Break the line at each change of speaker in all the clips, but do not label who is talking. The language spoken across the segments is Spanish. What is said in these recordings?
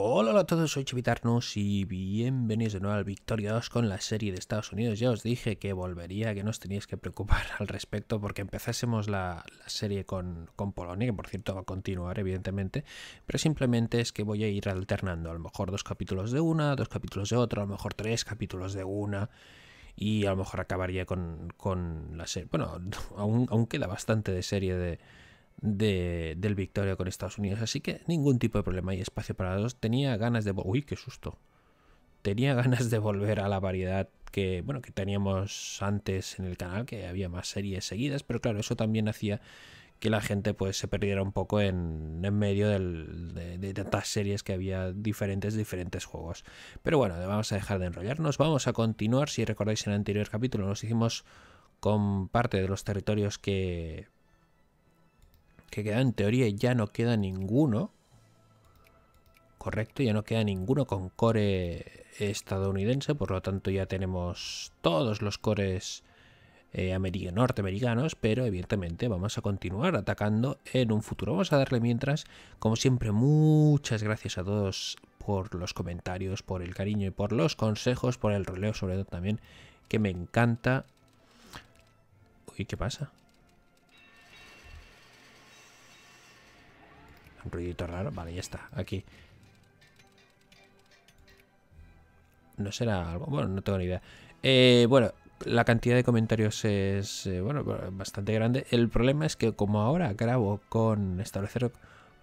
Hola a todos, soy Chivitarnos y bienvenidos de nuevo al Victoria 2 con la serie de Estados Unidos. Ya os dije que volvería, que no os teníais que preocupar al respecto porque empezásemos la, serie con, Polonia, que por cierto va a continuar evidentemente, pero simplemente es que voy a ir alternando, a lo mejor dos capítulos de una, dos capítulos de otro, a lo mejor tres capítulos de una y a lo mejor acabaría con, la serie. Bueno, aún queda bastante de serie de del Victoria con Estados Unidos. Así que ningún tipo de problema y espacio para dos. Tenía ganas de... Uy, qué susto. Tenía ganas de volver a la variedad que, bueno, que teníamos antes en el canal, que había más series seguidas, pero claro, eso también hacía que la gente pues se perdiera un poco en, medio de, de, tantas series que había diferentes, diferentes juegos. Pero bueno, vamos a dejar de enrollarnos, vamos a continuar. Si recordáis en el anterior capítulo nos hicimos con parte de los territorios que que queda en teoría ya no queda ninguno. Correcto, ya no queda ninguno con core estadounidense, por lo tanto ya tenemos todos los cores eh, norteamericanos, pero evidentemente vamos a continuar atacando en un futuro. Vamos a darle mientras, como siempre, muchas gracias a todos por los comentarios, por el cariño y por los consejos, por el roleo sobre todo también, que me encanta. Uy, ¿qué pasa? ruidito raro. Vale, ya está. Aquí. No será algo. Bueno, no tengo ni idea. Eh, bueno, la cantidad de comentarios es eh, bueno bastante grande. El problema es que como ahora grabo con establecer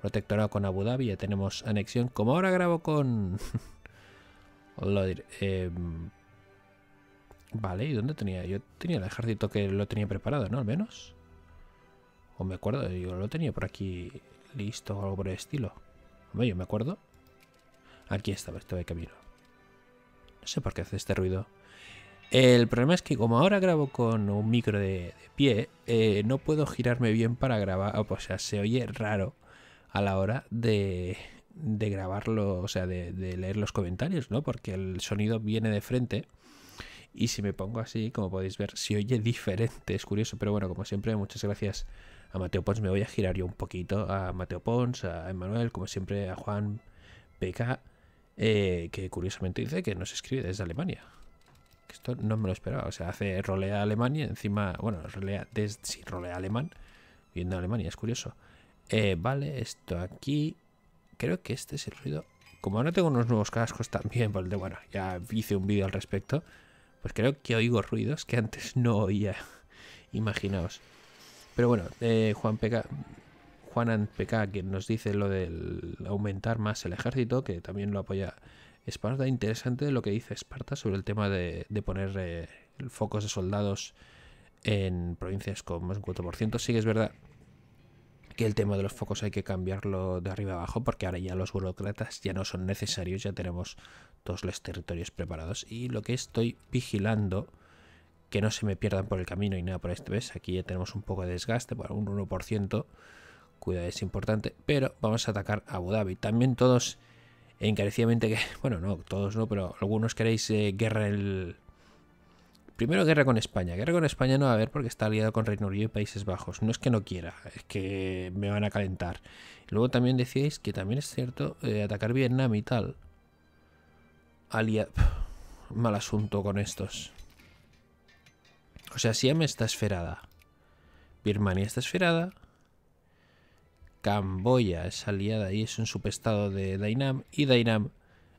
protectorado con Abu Dhabi, ya tenemos anexión. Como ahora grabo con... lo em, vale, ¿y dónde tenía? Yo tenía el ejército que lo tenía preparado, ¿no? Al menos. O me acuerdo, yo lo tenía por aquí listo algo por el estilo. Hombre, yo me acuerdo. Aquí estaba, estaba de camino. No sé por qué hace este ruido. El problema es que como ahora grabo con un micro de, pie, eh, no puedo girarme bien para grabar. O sea, se oye raro a la hora de, grabarlo, o sea, de, de, leer los comentarios, ¿no? Porque el sonido viene de frente. Y si me pongo así, como podéis ver, se oye diferente. Es curioso, pero bueno, como siempre, muchas gracias a Mateo Pons me voy a girar yo un poquito, a Mateo Pons, a Emanuel, como siempre, a Juan PK, eh, que curiosamente dice que nos escribe desde Alemania. Esto no me lo esperaba, o sea, hace rolea Alemania, encima, bueno, rolea desde, rolea alemán, viendo Alemania, es curioso. Eh, vale, esto aquí, creo que este es el ruido. Como ahora tengo unos nuevos cascos también, porque, bueno, ya hice un vídeo al respecto, pues creo que oigo ruidos que antes no oía. Imaginaos. Pero bueno, eh, Juan Peca, Juanan PK, quien nos dice lo del aumentar más el ejército, que también lo apoya Esparta. Interesante lo que dice Esparta sobre el tema de, poner eh, focos de soldados en provincias con más de un 4%. Sí que es verdad que el tema de los focos hay que cambiarlo de arriba abajo porque ahora ya los burócratas ya no son necesarios, ya tenemos todos los territorios preparados. Y lo que estoy vigilando que no se me pierdan por el camino y nada por esto, ¿Ves? Aquí ya tenemos un poco de desgaste, por un 1%. Cuidado, es importante. Pero vamos a atacar a Abu Dhabi. También todos, encarecidamente, que, bueno, no, todos no, pero algunos queréis eh, guerra el... Primero guerra con España. Guerra con España no va a haber porque está aliado con Reino Unido y Países Bajos. No es que no quiera, es que me van a calentar. Luego también decíais que también es cierto eh, atacar Vietnam y tal. aliado Mal asunto con estos. O sea, Siam está esferada. Birmania está esferada. Camboya es aliada y es un subestado de Dainam. Y Dainam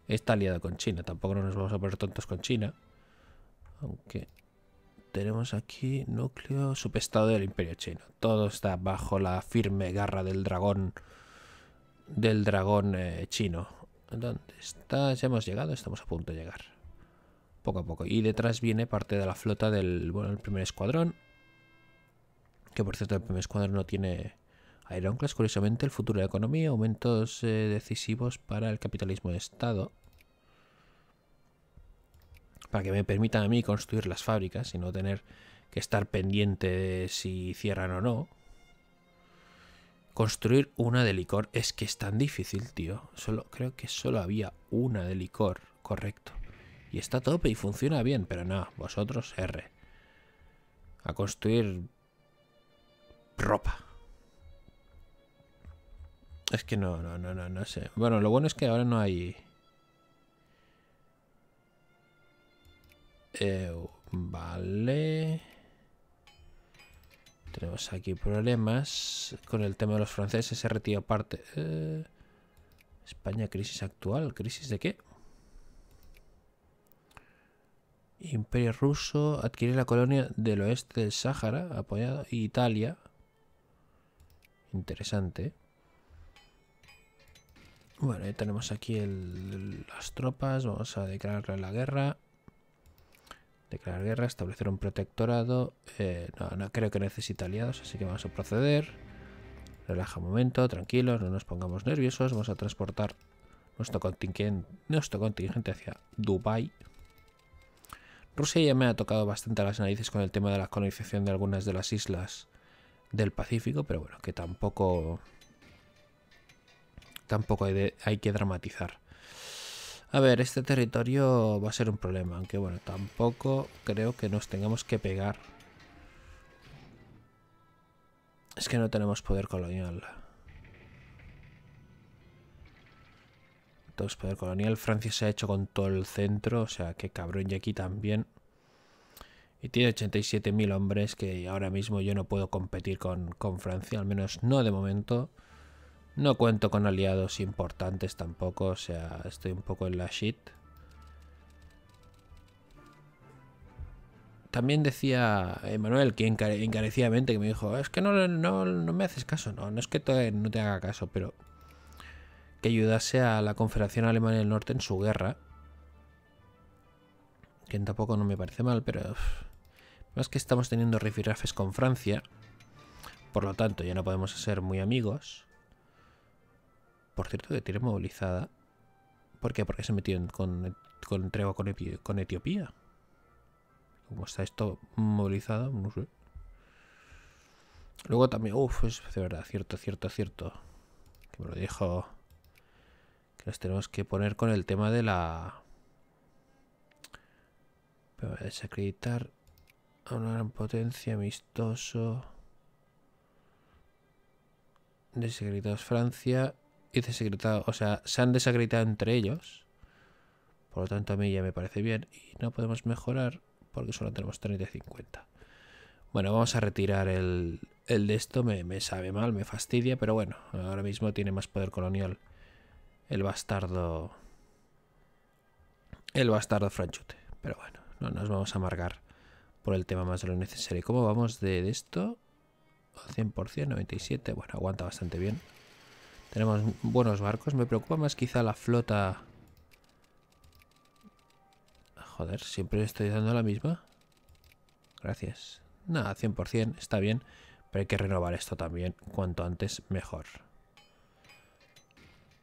está aliada con China. Tampoco nos vamos a poner tontos con China. Aunque tenemos aquí núcleo subestado del Imperio Chino. Todo está bajo la firme garra del dragón del dragón eh, chino. ¿Dónde está? Ya hemos llegado, estamos a punto de llegar poco a poco. Y detrás viene parte de la flota del el primer escuadrón. Que por cierto, el primer escuadrón no tiene Ironclads. Curiosamente, el futuro de la economía, aumentos eh, decisivos para el capitalismo de Estado. Para que me permitan a mí construir las fábricas y no tener que estar pendiente de si cierran o no. Construir una de licor es que es tan difícil, tío. Solo, creo que solo había una de licor, correcto. Y está a tope y funciona bien, pero no, vosotros R. A construir ropa. Es que no, no, no, no, no sé. Bueno, lo bueno es que ahora no hay... Eh, vale. Tenemos aquí problemas con el tema de los franceses. Se tío parte. Eh, España, crisis actual. ¿Crisis de qué? Imperio ruso adquiere la colonia del oeste del Sáhara, apoyado Italia. Interesante. Bueno, ya tenemos aquí las tropas. Vamos a declarar la guerra. Declarar guerra, establecer un protectorado. Eh, no, no creo que necesite aliados, así que vamos a proceder. Relaja un momento, tranquilos, no nos pongamos nerviosos. Vamos a transportar nuestro contingente, nuestro contingente hacia Dubai Rusia ya me ha tocado bastante a las narices con el tema de la colonización de algunas de las islas del Pacífico, pero bueno, que tampoco... Tampoco hay, hay que dramatizar. A ver, este territorio va a ser un problema, aunque bueno, tampoco creo que nos tengamos que pegar. Es que no tenemos poder colonial. Entonces, poder colonial. Francia se ha hecho con todo el centro. O sea, que cabrón. Y aquí también. Y tiene 87.000 hombres que ahora mismo yo no puedo competir con, con Francia. Al menos no de momento. No cuento con aliados importantes tampoco. O sea, estoy un poco en la shit. también decía Emanuel, que encarecidamente, que me dijo, es que no, no, me haces caso, no, no es que no te haga caso, pero ayudase a la Confederación Alemana del Norte en su guerra. Que tampoco no me parece mal, pero... Más que estamos teniendo rifirrafes con Francia. Por lo tanto, ya no podemos ser muy amigos. Por cierto, que tiene movilizada. ¿Por qué? Porque se metió con, e, con con, Etiopía. ¿Cómo está esto movilizado? No sé. Luego también... Uf, es de verdad, cierto, cierto, cierto. Que me lo dijo los tenemos que poner con el tema de la... desacreditar a una gran potencia, amistoso. Desacreditados Francia y desacreditados, o sea, se han desacreditado entre ellos. Por lo tanto, a mí ya me parece bien. Y no podemos mejorar porque solo tenemos 30 y 50. Bueno, vamos a retirar el, el de esto. Me, me sabe mal, me fastidia, pero bueno, ahora mismo tiene más poder colonial el bastardo. El bastardo Franchute. Pero bueno, no nos vamos a amargar por el tema más de lo necesario. ¿Cómo vamos de, de esto? 100%, 97%. Bueno, aguanta bastante bien. Tenemos buenos barcos. Me preocupa más quizá la flota... Joder, siempre estoy dando la misma. Gracias. Nada, 100%, está bien. Pero hay que renovar esto también. Cuanto antes, mejor.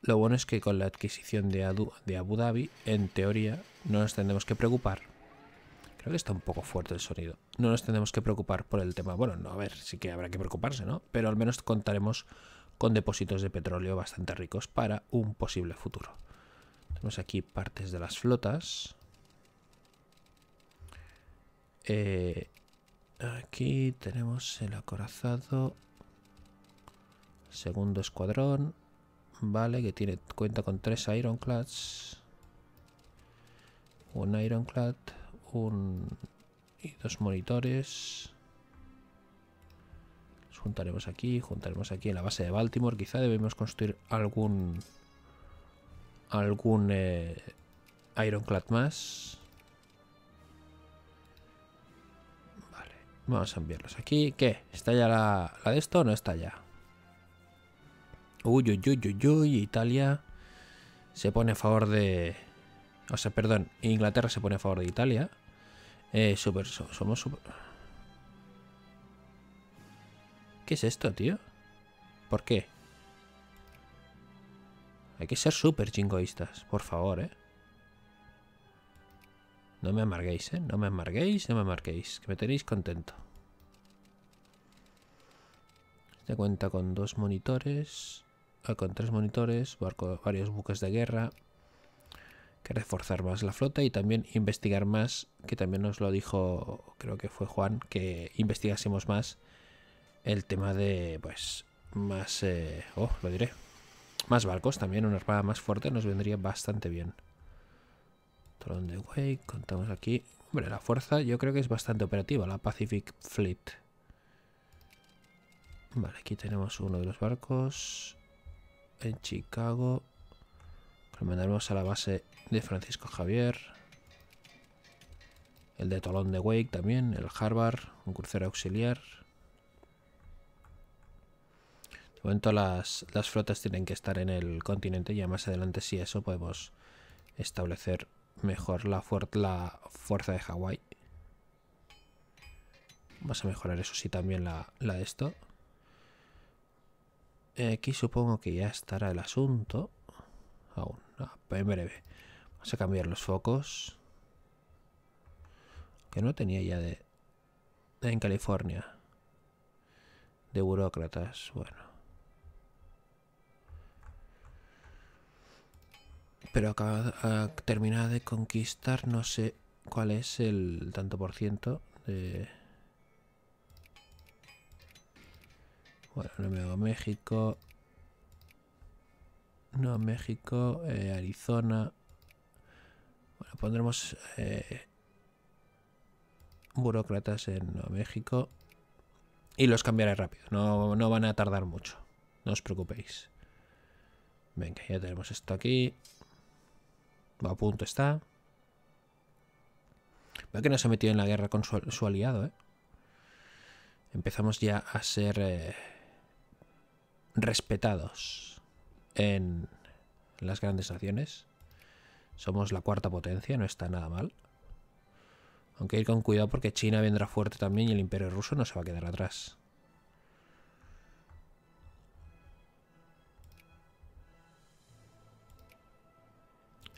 Lo bueno es que con la adquisición de, Abu Dhabi, en teoría, no nos tendremos que preocupar. Creo que está un poco fuerte el sonido. No nos tendremos que preocupar por el tema. Bueno, no, a ver, sí que habrá que preocuparse, ¿no? Pero al menos contaremos con depósitos de petróleo bastante ricos para un posible futuro. Tenemos aquí partes de las flotas. Eh, aquí tenemos el acorazado. Segundo escuadrón. Vale, que tiene cuenta con tres Ironclads. Un Ironclad, un... y dos monitores. Los juntaremos aquí, juntaremos aquí en la base de Baltimore. Quizá debemos construir algún... algún eh, Ironclad más. Vale, vamos a enviarlos aquí. ¿Qué? ¿Está ya la, la de esto o no está ya? Uy, uy, uy, uy, uy, Italia se pone a favor de... O sea, perdón, Inglaterra se pone a favor de Italia. Eh, super, somos super... ¿Qué es esto, tío? ¿Por qué? Hay que ser súper chingoístas, por favor, ¿eh? No me amarguéis, ¿eh? No me amarguéis, no me amarguéis. Que me tenéis contento. Este cuenta con dos monitores. Ah, con tres monitores, barco, varios buques de guerra, que reforzar más la flota y también investigar más, que también nos lo dijo, creo que fue Juan, que investigásemos más el tema de, pues, más, eh, oh, lo diré, más barcos también, una armada más fuerte nos vendría bastante bien. Tron de Way, contamos aquí. Hombre, la fuerza yo creo que es bastante operativa, la Pacific Fleet. Vale, aquí tenemos uno de los barcos en Chicago. Lo mandaremos a la base de Francisco Javier. El de Tolón de Wake también, el Harvard, un crucero auxiliar. De momento las, flotas tienen que estar en el continente, ya más adelante si eso podemos establecer mejor la, la fuerza de Hawái. Vamos a mejorar eso sí también la, la de esto. Eh, aquí supongo que ya estará el asunto. Aún, no, en breve. Vamos a cambiar los focos. Que no tenía ya de... En California. De burócratas, bueno. Pero acaba terminada de conquistar, no sé cuál es el tanto por ciento de... Bueno, no me México. Nuevo eh, México, Arizona. Bueno, pondremos eh, burócratas en Nuevo México. Y los cambiaré rápido, no, van a tardar mucho. No os preocupéis. Venga, ya tenemos esto aquí. A punto está. Veo que no se ha metido en la guerra con su, aliado, ¿eh? Empezamos ya a ser... Eh, respetados en las grandes naciones. Somos la cuarta potencia, no está nada mal. Aunque ir con cuidado porque China vendrá fuerte también y el imperio ruso no se va a quedar atrás.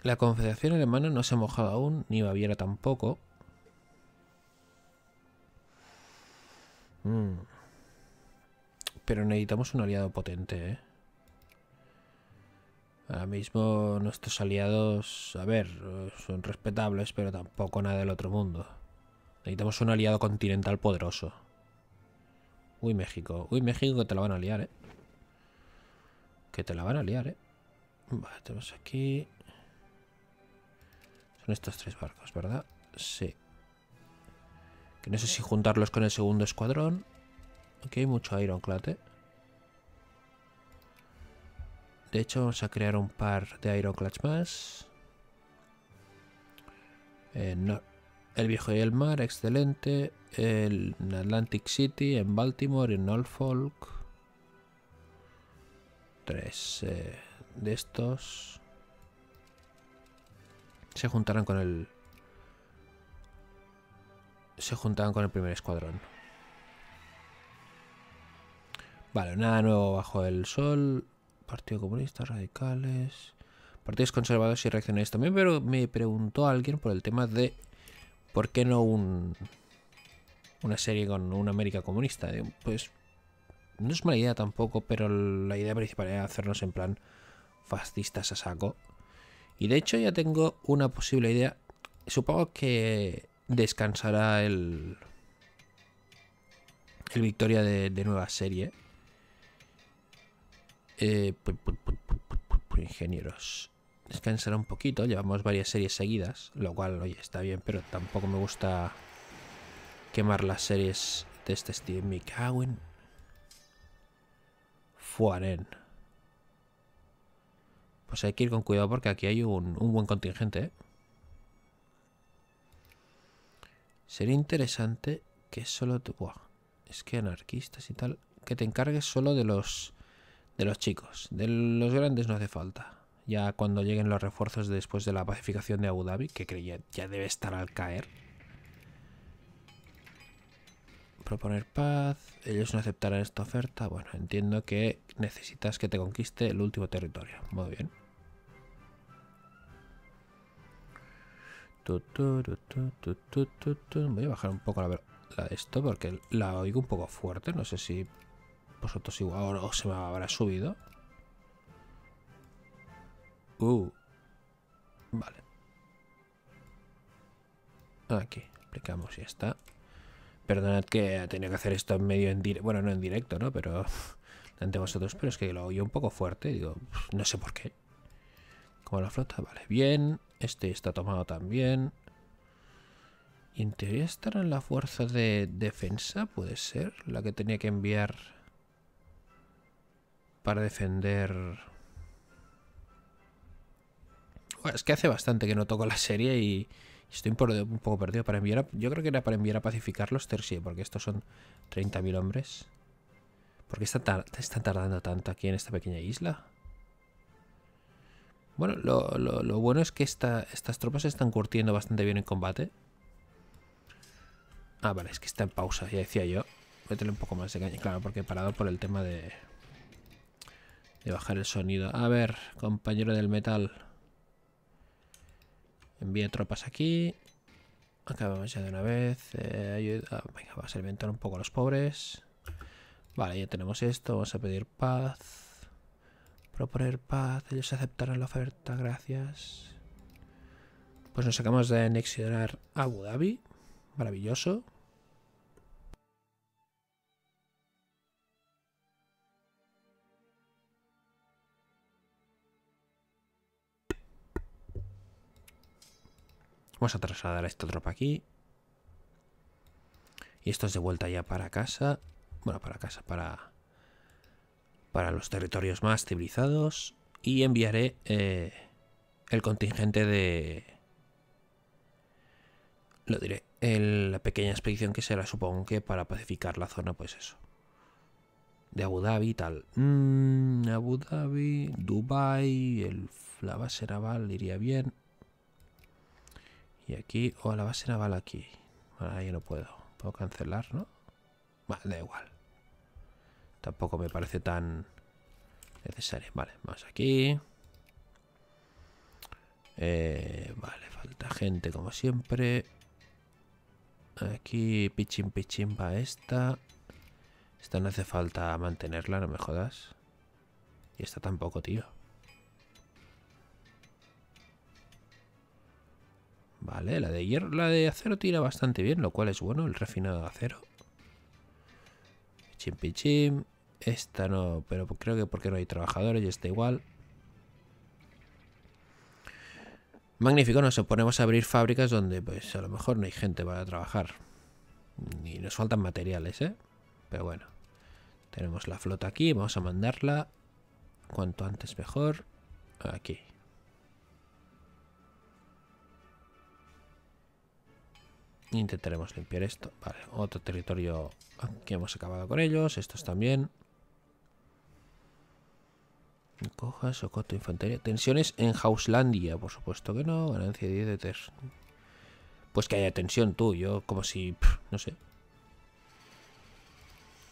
La Confederación Alemana no se ha mojado aún, ni Baviera tampoco. Mm. Pero necesitamos un aliado potente, ¿eh? Ahora mismo nuestros aliados, a ver, son respetables, pero tampoco nada del otro mundo. Necesitamos un aliado continental poderoso. Uy, México. Uy, México, que te la van a liar, ¿eh? Que te la van a liar, ¿eh? Vale, tenemos aquí... Son estos tres barcos, ¿verdad? Sí. Que no sé si juntarlos con el segundo escuadrón Aquí hay mucho Ironclad, De hecho, vamos a crear un par de Ironclads más. Eh, el Viejo y el Mar, excelente. El Atlantic City, en Baltimore, en Norfolk. Tres eh, de estos. Se juntarán con el... Se juntarán con el primer escuadrón. Vale, nada nuevo bajo el sol. Partido Comunista, radicales. Partidos conservadores y reaccionarios. También pero me preguntó alguien por el tema de por qué no un, una serie con una América comunista. Pues no es mala idea tampoco, pero la idea principal era hacernos en plan fascistas a saco. Y de hecho ya tengo una posible idea. Supongo que descansará el, el Victoria de, de nueva serie eh, ingenieros. Descansará un poquito, llevamos varias series seguidas, lo cual, oye, está bien, pero tampoco me gusta quemar las series de este estilo. Me Fuaren. Pues hay que ir con cuidado porque aquí hay un, buen contingente, ¿eh? Sería interesante que solo te... es que anarquistas y tal... Que te encargues solo de los de los chicos. De los grandes no hace falta. Ya cuando lleguen los refuerzos después de la pacificación de Abu Dhabi, que creía ya debe estar al caer. Proponer paz. Ellos no aceptarán esta oferta. Bueno, entiendo que necesitas que te conquiste el último territorio. Muy bien. Voy a bajar un poco esto porque la oigo un poco fuerte. No sé si vosotros igual ahora se me habrá subido. Uh. Vale. Aquí, explicamos y ya está. Perdonad que tenido que hacer esto en medio en directo. Bueno, no en directo, ¿no? Pero ante vosotros, pero es que lo oí un poco fuerte. Digo, no sé por qué. Como la flota, vale, bien. Este está tomado también. Y en teoría estará en la fuerza de defensa, puede ser. La que tenía que enviar para defender... es que hace bastante que no toco la serie y estoy un poco, perdido. Para enviar yo creo que era para enviar a pacificarlos Tersie, porque estos son 30.000 hombres. ¿Por qué está están tardando tanto aquí en esta pequeña isla? Bueno, lo, bueno es que estas tropas se están curtiendo bastante bien en combate. Ah, vale, es que está en pausa, ya decía yo. tener un poco más de caña, claro, porque he parado por el tema de, de bajar el sonido. A ver, compañero del metal. Envía tropas aquí. Acabamos ya de una vez. Eh, ayuda. Ah, venga, vamos a alimentar un poco a los pobres. Vale, ya tenemos esto. Vamos a pedir paz. Proponer paz. Ellos aceptarán la oferta. Gracias. Pues nos sacamos de anexionar Abu Dhabi. Maravilloso. Vamos a trasladar a esta tropa aquí. Y esto es de vuelta ya para casa. Bueno, para casa, para, para los territorios más civilizados. Y enviaré eh, el contingente de... Lo diré. la pequeña expedición que será, supongo que, para pacificar la zona, pues eso. De Abu Dhabi tal. Mm, Abu Dhabi, Dubai, el, la base naval iría bien. Y aquí, o oh, a la base naval aquí. ahí no puedo. Puedo cancelar, ¿no? Vale, da igual. Tampoco me parece tan necesario. Vale, vamos aquí. Eh, vale, falta gente como siempre. Aquí, pichín, pichín va esta. Esta no hace falta mantenerla, no me jodas. Y esta tampoco, tío. Vale, la de hierro, la de acero tira bastante bien, lo cual es bueno, el refinado de acero. Chimpi pichim. Esta no, pero creo que porque no hay trabajadores y está igual. Magnífico, nos oponemos a abrir fábricas donde pues a lo mejor no hay gente para trabajar. Y nos faltan materiales, ¿eh? Pero bueno. Tenemos la flota aquí, vamos a mandarla cuanto antes mejor. Aquí. Intentaremos limpiar esto. Vale, otro territorio que hemos acabado con ellos. Estos también. Cojas, o Socoto, Infantería. Tensiones en Hauslandia, por supuesto que no. Ganancia 10 de Pues que haya tensión tú, yo como si... no sé.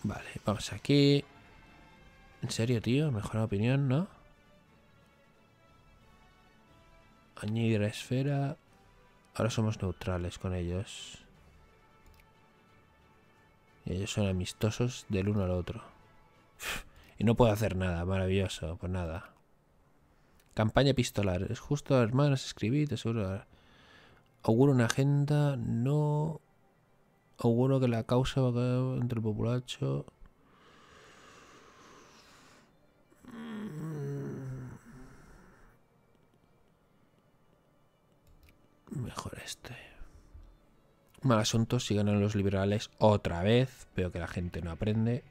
Vale, vamos aquí. ¿En serio, tío? Mejor opinión, ¿no? Añadir esfera. Ahora somos neutrales con ellos. ellos son amistosos del uno al otro. Y no puedo hacer nada, maravilloso, pues nada. Campaña epistolar. Es justo, hermanos, escribir, seguro. Auguro una agenda, no... Auguro que la causa va entre el populacho... Mejor este. Mal asunto, si ganan los liberales otra vez. Veo que la gente no aprende.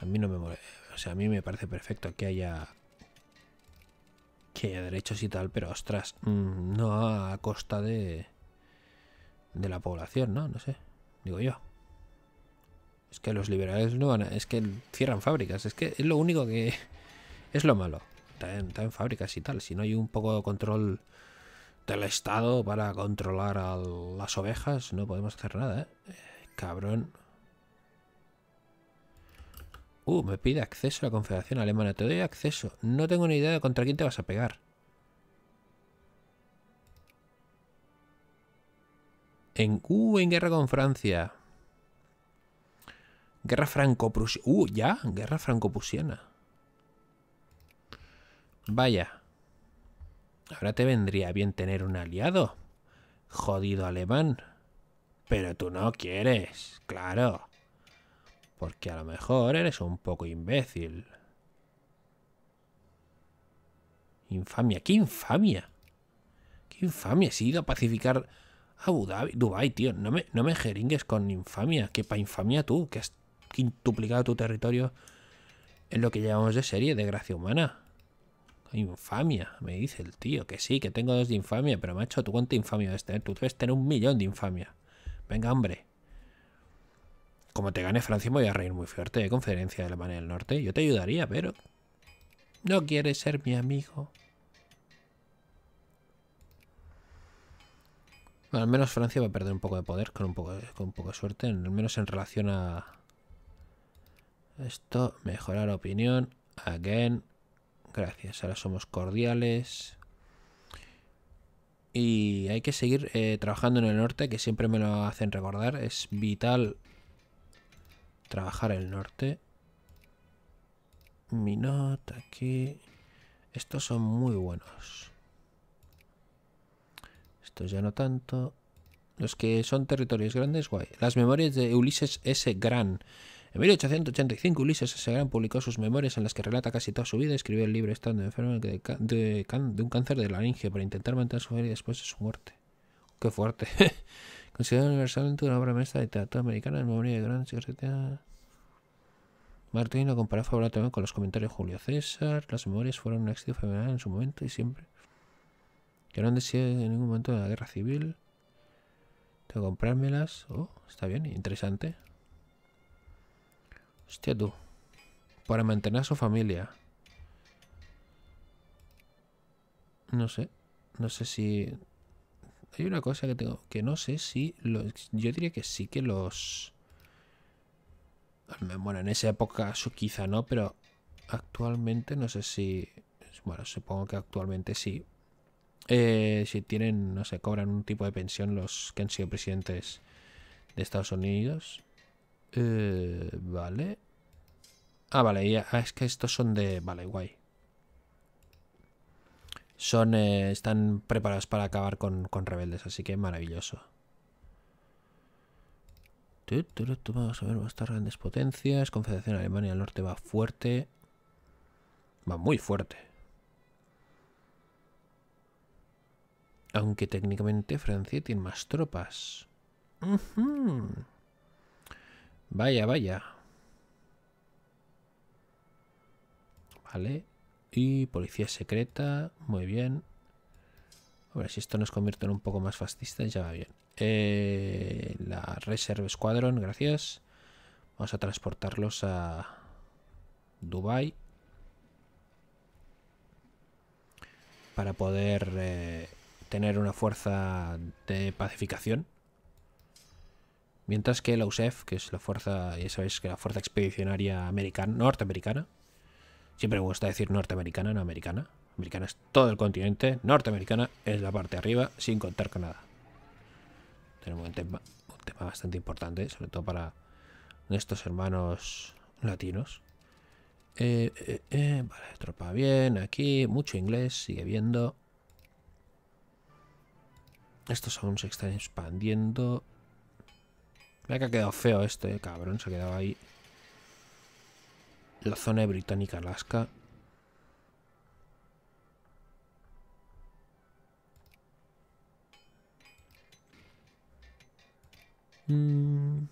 A mí no me O sea, a mí me parece perfecto que haya que haya derechos y tal, pero ostras, mm, no a costa de de la población, ¿no? No sé, digo yo. Es que los liberales no van a, es que cierran fábricas, es que es lo único que es lo malo está en, fábricas y tal. Si no hay un poco de control del Estado para controlar a las ovejas, no podemos hacer nada, ¿eh? eh cabrón. Uh, me pide acceso a la Confederación Alemana. Te doy acceso. No tengo ni idea contra quién te vas a pegar. En, uh, en guerra con Francia. Guerra franco-prusiana. Uh, ya, guerra franco-prusiana. Vaya. Ahora te vendría bien tener un aliado. Jodido alemán. Pero tú no quieres, claro. Porque a lo mejor eres un poco imbécil. Infamia, qué infamia. Qué infamia, has ido a pacificar Abu Dhabi, Dubai, tío. No me, no me jeringues con infamia. Que pa' infamia tú, que has quintuplicado tu territorio en lo que llamamos de serie de gracia humana. Infamia, me dice el tío, que sí, que tengo dos de infamia, pero macho, ¿tú cuánta infamia debes tener? Tú debes tener un millón de infamia. Venga, hombre. Como te gane Francia, me voy a reír muy fuerte de Conferencia de la manera del Norte. Yo te ayudaría, pero... No quieres ser mi amigo. Bueno, al menos Francia va a perder un poco de poder con un poco con un poco de suerte, al menos en relación a... Esto, mejorar opinión, again, Gracias, ahora somos cordiales. Y hay que seguir eh, trabajando en el norte, que siempre me lo hacen recordar. Es vital trabajar el norte. Mi nota aquí. Estos son muy buenos. Estos ya no tanto. Los que son territorios grandes, guay. Las memorias de Ulises S. Gran. En 1885 Ulises S. Grant publicó sus memorias en las que relata casi toda su vida. Escribió el libro estando enfermo de, de, un cáncer de laringe para intentar mantener su vida después de su muerte. ¡Qué fuerte! Considerado universalmente una obra maestra de literatura americana, en memoria de Grant Martín lo comparó favorablemente con los comentarios de Julio César. Las memorias fueron un éxito femenino en su momento y siempre. Que no han en ningún momento de la guerra civil. Tengo que comprármelas. Oh, está bien, interesante. Hostia tú. Para mantener a su familia. No sé. No sé si... Hay una cosa que tengo... Que no sé si... Yo diría que sí que los... Bueno, en esa época quizá no, pero actualmente no sé si... Bueno, supongo que actualmente sí. Eh, si tienen, no sé, cobran un tipo de pensión los que han sido presidentes de Estados Unidos. Eh, vale. Ah, vale, ah, es que estos son de... Vale, guay. Son, eh, están preparados para acabar con, rebeldes, así que maravilloso. Vamos a ver, va grandes potencias. Confederación Alemania del Norte va fuerte. Va muy fuerte. Aunque técnicamente Francia tiene más tropas. Vaya, vaya. Vale. Y policía secreta. Muy bien. A ver, si esto nos convierte en un poco más fascistas, ya va bien. Eh, la Reserve Squadron, gracias. Vamos a transportarlos a Dubai para poder eh, tener una fuerza de pacificación Mientras que la USEF, que es la fuerza, ya sabéis que la fuerza expedicionaria americana, norteamericana, siempre me gusta decir norteamericana, no americana, americana es todo el continente, norteamericana es la parte de arriba, sin contar Canadá. Tenemos un tema, bastante importante, sobre todo para nuestros hermanos latinos. Eh, eh, eh, vale, tropa bien, aquí, mucho inglés, sigue viendo. Estos aún se están expandiendo. Me ha quedado feo este eh, cabrón. Se ha quedado ahí. La zona de Británica, Alaska. Mm.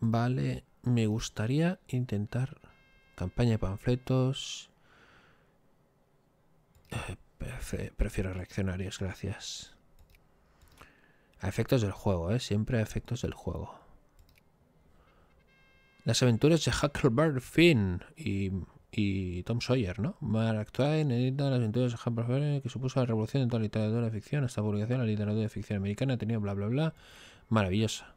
Vale, me gustaría intentar campaña de panfletos. Eh, prefiero reaccionarios, gracias. A efectos del juego, ¿eh? Siempre a efectos del juego. Las aventuras de Huckleberry Finn y, y Tom Sawyer, ¿no? Mark Twain edita las aventuras de Huckleberry Finn que supuso la revolución de toda la literatura de ficción. esta publicación la literatura de ficción americana ha tenido bla bla bla. Maravillosa.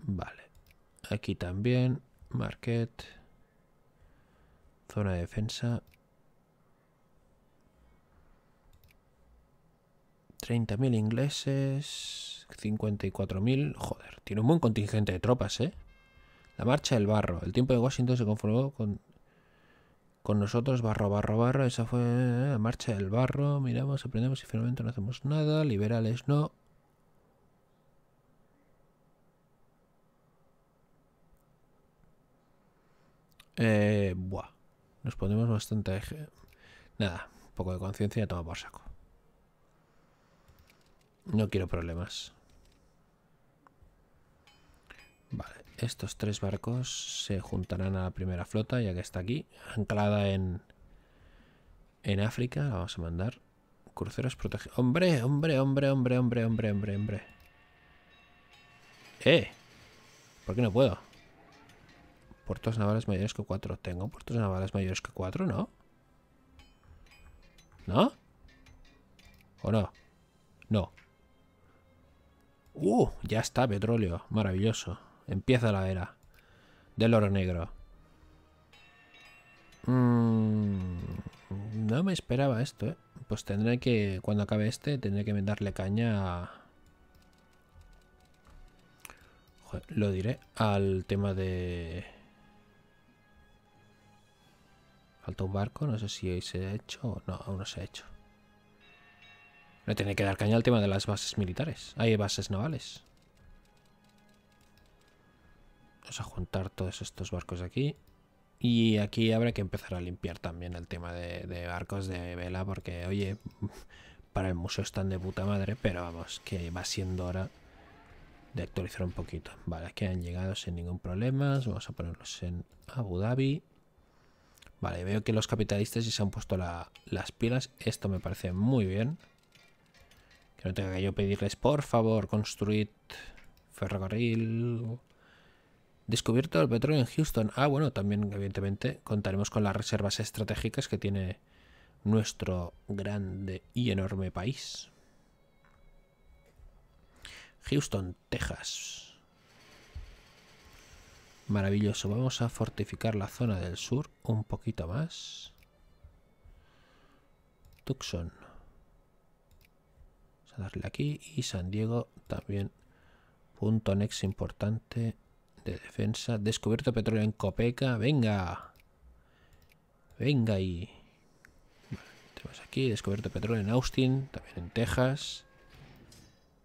Vale. Aquí también. Market. Zona de defensa. 30.000 ingleses, 54.000. Joder, tiene un buen contingente de tropas, ¿eh? La marcha del barro. El tiempo de Washington se conformó con, con nosotros, barro, barro, barro. Esa fue la marcha del barro. Miramos, aprendemos y finalmente no hacemos nada. Liberales no. Eh, buah. Nos ponemos bastante... Eh, nada, un poco de conciencia y toma por saco. No quiero problemas. Vale, estos tres barcos se juntarán a la primera flota, ya que está aquí, anclada en, en África. La vamos a mandar. Cruceros protegidos. ¡Hombre, hombre, hombre, hombre, hombre, hombre, hombre, hombre! ¡Eh! ¿Por qué no puedo? Puertos navales mayores que cuatro Tengo puertos navales mayores que cuatro, ¿no? ¿No? ¿O no? No. ¡Uh! Ya está, petróleo. Maravilloso. Empieza la era del oro negro. Mm, no me esperaba esto, ¿eh? Pues tendré que, cuando acabe este, tendré que darle caña a... lo diré al tema de... Falta un barco, no sé si se ha hecho o no, aún no se ha hecho. No tiene que dar caña al tema de las bases militares. Hay bases navales. Vamos a juntar todos estos barcos aquí. Y aquí habrá que empezar a limpiar también el tema de, barcos de vela. Porque, oye, para el museo están de puta madre. Pero vamos, que va siendo hora de actualizar un poquito. Vale, aquí han llegado sin ningún problema. Vamos a ponerlos en Abu Dhabi. Vale, veo que los capitalistas ya se han puesto las pilas. Esto me parece muy bien no tenga que yo pedirles, por favor, construid ferrocarril. Descubierto el petróleo en Houston. Ah, bueno, también evidentemente contaremos con las reservas estratégicas que tiene nuestro grande y enorme país. Houston, Texas. Maravilloso. Vamos a fortificar la zona del sur un poquito más. Tucson darle aquí y San Diego también punto next importante de defensa descubierto petróleo en Copeca venga venga y tenemos aquí descubierto petróleo en Austin también en Texas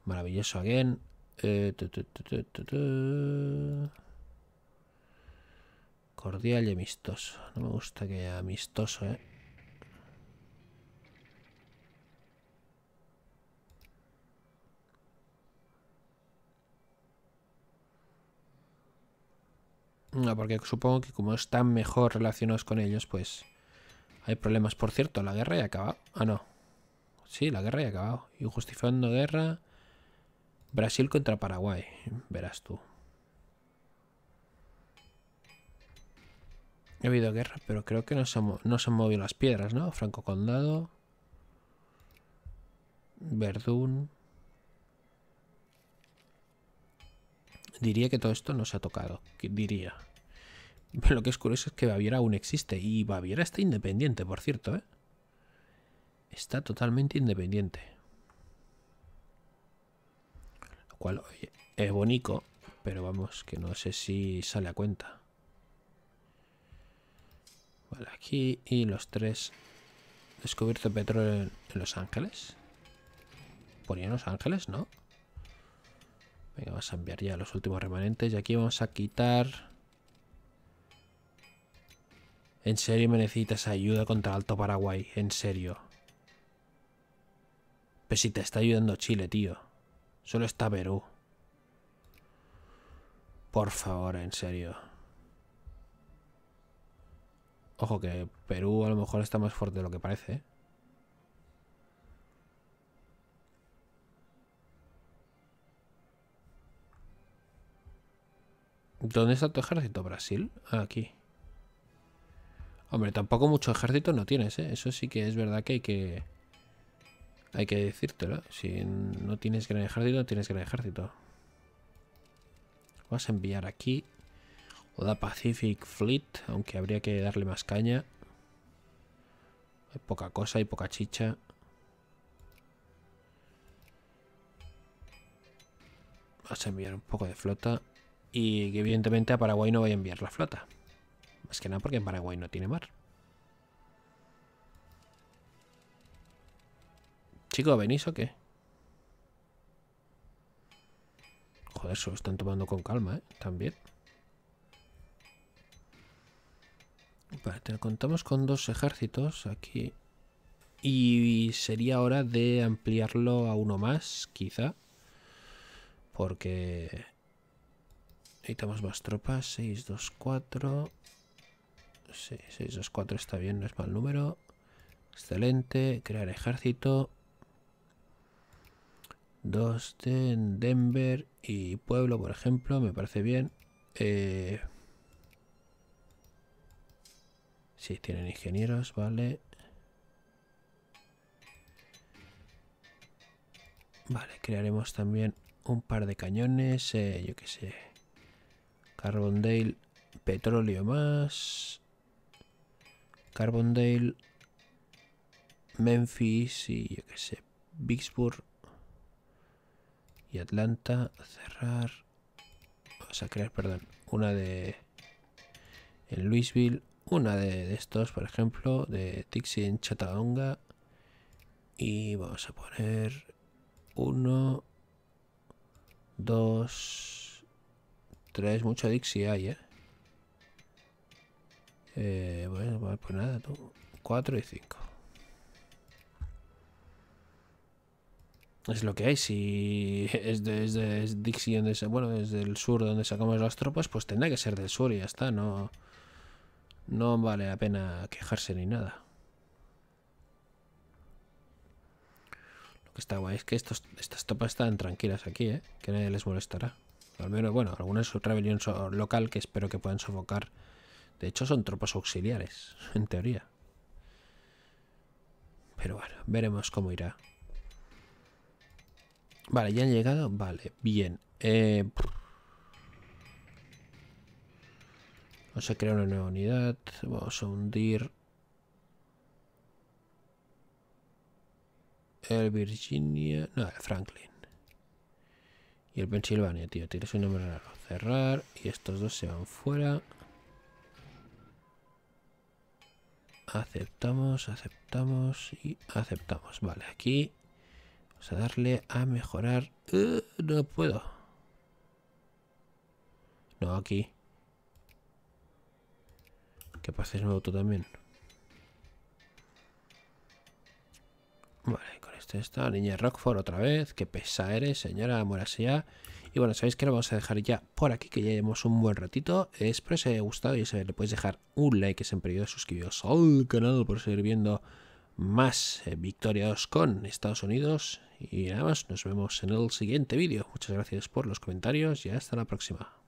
maravilloso again eh, cordial y amistoso no me gusta que haya amistoso eh No, porque supongo que como están mejor relacionados con ellos, pues hay problemas. Por cierto, la guerra ya ha acabado. Ah, no. Sí, la guerra ya ha acabado. Y guerra, Brasil contra Paraguay. Verás tú. Ha habido guerra, pero creo que no se, no se han movido las piedras, ¿no? Franco Condado. Verdún. Diría que todo esto no se ha tocado, diría. Pero lo que es curioso es que Baviera aún existe. Y Baviera está independiente, por cierto, ¿eh? Está totalmente independiente. Lo cual, oye, es bonito, pero vamos, que no sé si sale a cuenta. Vale, aquí y los tres. Descubierto petróleo en Los Ángeles. ¿Ponía en Los Ángeles? No. Venga, vamos a enviar ya los últimos remanentes. Y aquí vamos a quitar... En serio me necesitas ayuda contra Alto Paraguay. En serio. Pero si te está ayudando Chile, tío. Solo está Perú. Por favor, en serio. Ojo que Perú a lo mejor está más fuerte de lo que parece. ¿eh? ¿Dónde está tu ejército? ¿Brasil? Aquí. Hombre, tampoco mucho ejército no tienes, ¿eh? Eso sí que es verdad que hay que... Hay que decírtelo. Si no tienes gran ejército, no tienes gran ejército. Vas a enviar aquí. la Pacific Fleet, aunque habría que darle más caña. Hay poca cosa, hay poca chicha. Vas a enviar un poco de flota y que evidentemente a Paraguay no voy a enviar la flota. Más que nada porque en Paraguay no tiene mar. ¿Chico, ¿venís o qué? Joder, se lo están tomando con calma, ¿eh? También. Vale, te contamos con dos ejércitos aquí. Y sería hora de ampliarlo a uno más, quizá. Porque Necesitamos más tropas. 6, 2, 4. Sí, 6, 2, 4 está bien, no es mal número. Excelente. Crear ejército. Dos de Denver y Pueblo, por ejemplo, me parece bien. Eh... Sí, tienen ingenieros, vale. Vale, crearemos también un par de cañones, eh, yo qué sé. Carbondale, petróleo más. Carbondale, Memphis y yo qué sé, Vicksburg y Atlanta. Cerrar. Vamos a crear, perdón, una de... En Louisville, una de, estos, por ejemplo, de tixi en Chattanooga. Y vamos a poner uno, dos mucho Dixie hay, ¿eh? eh bueno, pues nada, tú. 4 y 5. Es lo que hay. Si es, desde Dixie, bueno, desde el sur donde sacamos las tropas, pues tendrá que ser del sur y ya está. No, no vale la pena quejarse ni nada. Lo que está guay es que estas tropas están tranquilas aquí, ¿eh? que nadie les molestará. Al menos, bueno, alguna es rebelión local que espero que puedan sofocar. De hecho, son tropas auxiliares, en teoría. Pero bueno, veremos cómo irá. Vale, ya han llegado. Vale, bien. Eh, Vamos a crear una nueva unidad. Vamos a hundir. El Virginia. No, el Franklin. Y el Pensilvania, tío. Tienes un número raro. Cerrar. Y estos dos se van fuera. Aceptamos, aceptamos y aceptamos. Vale, aquí vamos a darle a mejorar. ¡Uh! no puedo. No, aquí. Que pases un auto también. Vale, es este, está, niña Rockford otra vez. Qué pesa eres, señora, Morasia. Y bueno, sabéis que lo vamos a dejar ya por aquí, que ya llevamos un buen ratito. Espero que os haya gustado y le podéis dejar un like, que siempre yo suscribiros al canal por seguir viendo más eh, victorias con Estados Unidos. Y nada más, nos vemos en el siguiente vídeo. Muchas gracias por los comentarios y hasta la próxima.